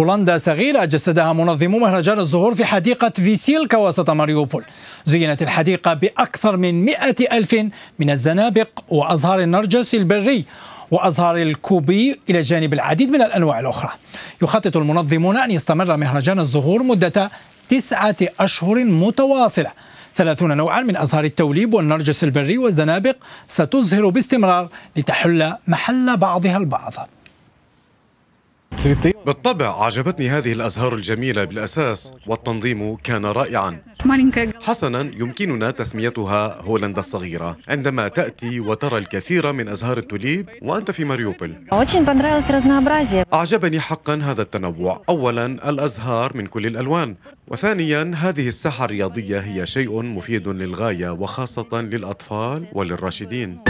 هولندا صغيرة جسدها منظمو مهرجان الزهور في حديقة فيسيلكا وسط ماريوبول زينت الحديقة بأكثر من مئة ألف من الزنابق وأزهار النرجس البري وأزهار الكوبي إلى جانب العديد من الأنواع الأخرى يخطط المنظمون أن يستمر مهرجان الزهور مدة تسعة أشهر متواصلة ثلاثون نوعا من أزهار التوليب والنرجس البري والزنابق ستزهر باستمرار لتحل محل بعضها البعض بالطبع عجبتني هذه الأزهار الجميلة بالأساس والتنظيم كان رائعا حسنا يمكننا تسميتها هولندا الصغيرة عندما تأتي وترى الكثير من أزهار التوليب وأنت في ماريوبل أعجبني حقا هذا التنوع أولا الأزهار من كل الألوان وثانيا هذه الساحة الرياضية هي شيء مفيد للغاية وخاصة للأطفال وللراشدين